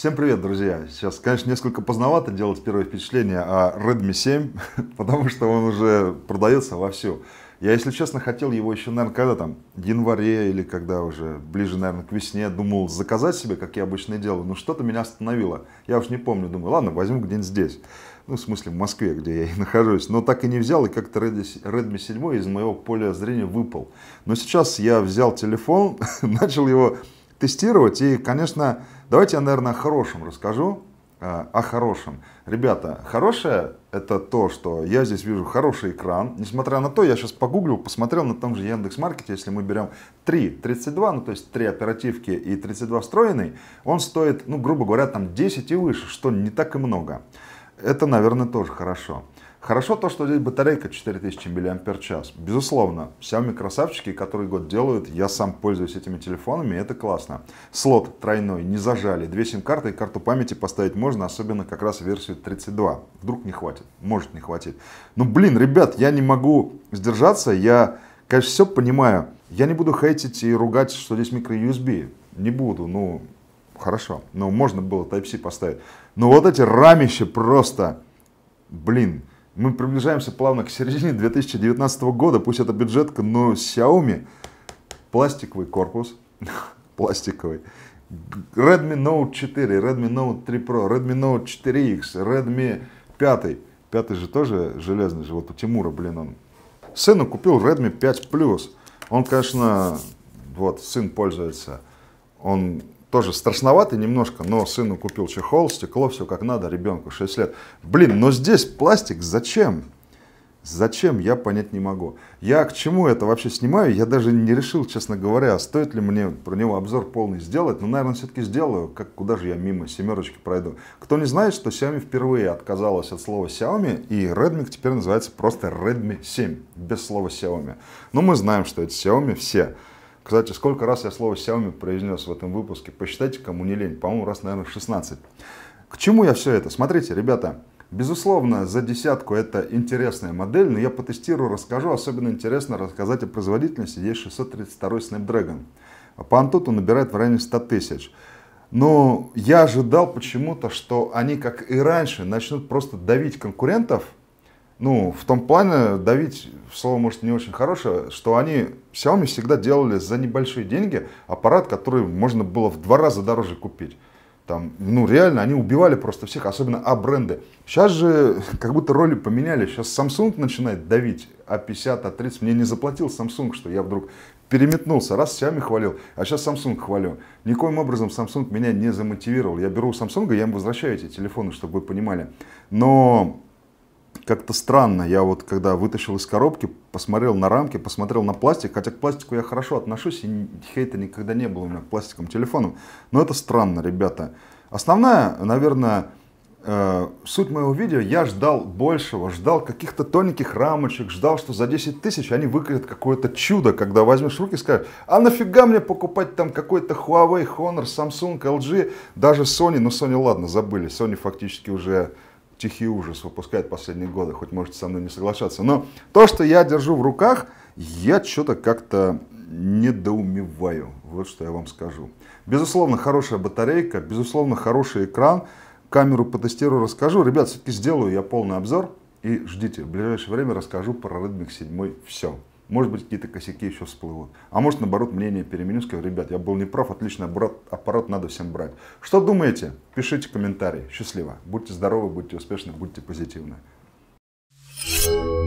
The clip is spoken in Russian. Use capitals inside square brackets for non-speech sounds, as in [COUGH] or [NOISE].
Всем привет, друзья! Сейчас, конечно, несколько поздновато делать первое впечатление о Redmi 7, [LAUGHS] потому что он уже продается вовсю. Я, если честно, хотел его еще, наверное, когда там, в январе или когда уже, ближе, наверное, к весне, думал заказать себе, как я обычно делаю, но что-то меня остановило. Я уж не помню, думаю, ладно, возьму где-нибудь здесь. Ну, в смысле, в Москве, где я и [LAUGHS] нахожусь. Но так и не взял, и как-то Redmi 7 из моего поля зрения выпал. Но сейчас я взял телефон, [LAUGHS] начал его тестировать. И, конечно, давайте я, наверное, о хорошем расскажу. А, о хорошем. Ребята, хорошее это то, что я здесь вижу хороший экран. Несмотря на то, я сейчас погуглил, посмотрел на том же Яндекс.Маркете, если мы берем 3, 32, ну то есть 3 оперативки и 32 встроенный, он стоит, ну грубо говоря, там 10 и выше, что не так и много. Это, наверное, тоже хорошо. Хорошо то, что здесь батарейка 4000 мАч. Безусловно, Xiaomi красавчики, которые год делают, я сам пользуюсь этими телефонами, это классно. Слот тройной, не зажали. Две сим-карты и карту памяти поставить можно, особенно как раз версию 32. Вдруг не хватит, может не хватить. Ну блин, ребят, я не могу сдержаться, я, конечно, все понимаю. Я не буду хейтить и ругать, что здесь микро-USB. Не буду, ну, хорошо. Но ну, можно было Type-C поставить. Но вот эти рамища просто, блин, мы приближаемся плавно к середине 2019 [LAUGHS] года, пусть это бюджетка, но Xiaomi, пластиковый корпус, [LAUGHS] пластиковый, Redmi Note 4, Redmi Note 3 Pro, Redmi Note 4X, Redmi 5. 5 же тоже железный же, вот у Тимура, блин, он. Сыну купил Redmi 5 Plus. Он, конечно, вот, сын пользуется. Он тоже страшновато немножко, но сыну купил чехол, стекло, все как надо, ребенку 6 лет. Блин, но здесь пластик зачем? Зачем, я понять не могу. Я к чему это вообще снимаю, я даже не решил, честно говоря, стоит ли мне про него обзор полный сделать. Но, наверное, все-таки сделаю, как куда же я мимо семерочки пройду. Кто не знает, что Xiaomi впервые отказалась от слова Xiaomi, и Redmi теперь называется просто Redmi 7, без слова Xiaomi. Но мы знаем, что это Xiaomi все. Кстати, сколько раз я слово Xiaomi произнес в этом выпуске, посчитайте, кому не лень. По-моему, раз, наверное, 16. К чему я все это? Смотрите, ребята, безусловно, за десятку это интересная модель, но я потестирую, расскажу. Особенно интересно рассказать о производительности. Здесь 632 Snapdragon. По Antutu набирает в районе 100 тысяч. Но я ожидал почему-то, что они, как и раньше, начнут просто давить конкурентов – ну, в том плане давить, слово может не очень хорошее, что они, Xiaomi всегда делали за небольшие деньги аппарат, который можно было в два раза дороже купить. Там, ну, реально, они убивали просто всех, особенно А-бренды. Сейчас же как будто роли поменяли. Сейчас Samsung начинает давить А50, А30. Мне не заплатил Samsung, что я вдруг переметнулся. Раз Xiaomi хвалил, а сейчас Samsung хвалю. Никоим образом Samsung меня не замотивировал. Я беру у Samsung, я им возвращаю эти телефоны, чтобы вы понимали. Но как-то странно. Я вот когда вытащил из коробки, посмотрел на рамки, посмотрел на пластик, хотя к пластику я хорошо отношусь, и хейта никогда не было у меня к пластикам телефонам. Но это странно, ребята. Основная, наверное, э, суть моего видео, я ждал большего, ждал каких-то тоненьких рамочек, ждал, что за 10 тысяч они выкатят какое-то чудо, когда возьмешь руки и скажешь, а нафига мне покупать там какой-то Huawei, Honor, Samsung, LG, даже Sony, ну Sony ладно, забыли, Sony фактически уже «Тихий ужас» выпускает последние годы, хоть можете со мной не соглашаться. Но то, что я держу в руках, я что-то как-то недоумеваю. Вот что я вам скажу. Безусловно, хорошая батарейка, безусловно, хороший экран. Камеру потестирую, расскажу. Ребят, все-таки сделаю я полный обзор. И ждите, в ближайшее время расскажу про Redmi 7 все. Может быть, какие-то косяки еще всплывут. А может, наоборот, мнение переменю, скажу, ребят, я был неправ, отличный аппарат, аппарат надо всем брать. Что думаете? Пишите комментарии. Счастливо. Будьте здоровы, будьте успешны, будьте позитивны. Thank you